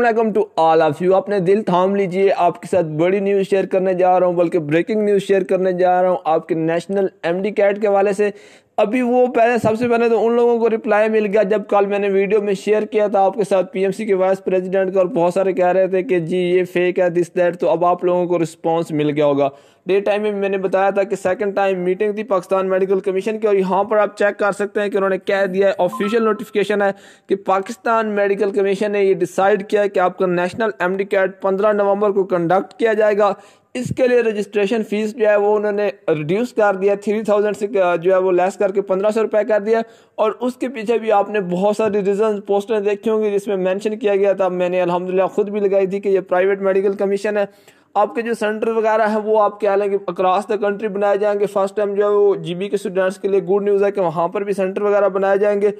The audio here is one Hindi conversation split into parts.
Aslam to all of you अपने दिल थाम लीजिए आपके साथ बड़ी न्यूज़ शेयर करने जा रहा हूँ बल्कि ब्रेकिंग न्यूज़ शेयर करने जा रहा हूँ आपके नेशनल एमडी कैट के वाले से अभी वो पहले सबसे पहले तो उन लोगों को रिप्लाई मिल गया जब कल मैंने वीडियो में शेयर किया था आपके साथ पीएमसी के वाइस प्रेसिडेंट का और बहुत सारे कह रहे थे कि जी ये फेक है दिस दैट तो अब आप लोगों को रिस्पांस मिल गया होगा डे टाइम में मैंने बताया था कि सेकंड टाइम मीटिंग थी पाकिस्तान मेडिकल कमीशन की और यहाँ पर आप चेक कर सकते हैं कि उन्होंने कह दिया है ऑफिशियल नोटिफिकेशन है कि पाकिस्तान मेडिकल कमीशन ने ये डिसाइड किया है कि आपका नेशनल एमडी कैट पंद्रह नवंबर को कंडक्ट किया जाएगा इसके लिए रजिस्ट्रेशन फीस जो है वो उन्होंने रिड्यूस कर दिया थ्री थाउजेंड से जो है वो लेस करके पंद्रह सौ रुपये कर दिया और उसके पीछे भी आपने बहुत सारे रीजन पोस्टर देखे होंगे जिसमें मेंशन किया गया था मैंने अलहमदिल्ला ख़ुद भी लगाई थी कि ये प्राइवेट मेडिकल कमीशन है आपके जो सेंटर वगैरह हैं वो आपके हालांकि अक्रॉस द कंट्री बनाए जाएंगे फर्स्ट टाइम जो है वो जीबी के स्टूडेंट्स के लिए गुड न्यूज़ है कि वहाँ पर भी सेंटर वगैरह बनाए जाएंगे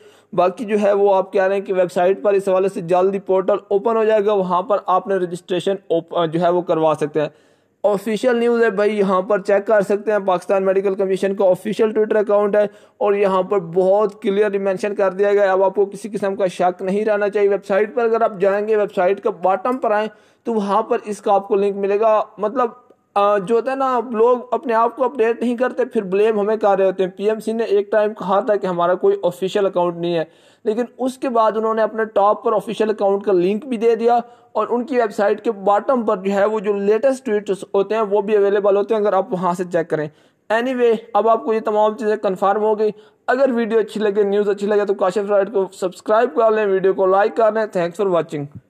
बाकी जो है वो आपके कि वेबसाइट पर इस हवाले से जल्दी पोर्टल ओपन हो जाएगा वहाँ पर आपने रजिस्ट्रेशन जो है वो करवा सकते हैं ऑफिशियल न्यूज़ है भाई यहाँ पर चेक कर सकते हैं पाकिस्तान मेडिकल कमीशन का ऑफिशियल ट्विटर अकाउंट है और यहाँ पर बहुत क्लियरली मेंशन कर दिया गया अब आपको किसी किस्म का शक नहीं रहना चाहिए वेबसाइट पर अगर आप जाएंगे वेबसाइट के बॉटम पर आएँ तो वहाँ पर इसका आपको लिंक मिलेगा मतलब जो होता है ना लोग अपने आप को अपडेट नहीं करते फिर ब्लेम हमें कर रहे होते हैं पीएमसी ने एक टाइम कहा था कि हमारा कोई ऑफिशियल अकाउंट नहीं है लेकिन उसके बाद उन्होंने अपने टॉप पर ऑफिशियल अकाउंट का लिंक भी दे दिया और उनकी वेबसाइट के बॉटम पर जो है वो जो लेटेस्ट ट्वीट्स होते हैं वो भी अवेलेबल होते हैं अगर आप वहाँ से चेक करें एनी anyway, अब आपको ये तमाम चीज़ें कन्फर्म हो गई अगर वीडियो अच्छी लगे न्यूज़ अच्छी लगे तो काशिफ राइट को सब्सक्राइब कर लें वीडियो को लाइक कर लें थैंक्स फॉर वॉचिंग